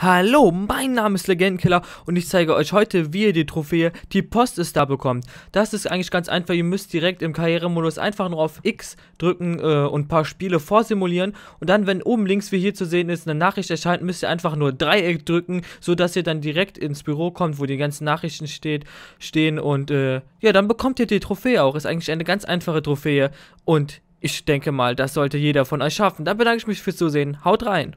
Hallo, mein Name ist Legendenkiller und ich zeige euch heute, wie ihr die Trophäe, die Post ist da bekommt. Das ist eigentlich ganz einfach, ihr müsst direkt im Karrieremodus einfach nur auf X drücken äh, und ein paar Spiele vorsimulieren und dann, wenn oben links wie hier zu sehen ist, eine Nachricht erscheint, müsst ihr einfach nur Dreieck drücken, sodass ihr dann direkt ins Büro kommt, wo die ganzen Nachrichten steht, stehen und äh, ja, dann bekommt ihr die Trophäe auch. Ist eigentlich eine ganz einfache Trophäe und ich denke mal, das sollte jeder von euch schaffen. Da bedanke ich mich fürs Zusehen. Haut rein!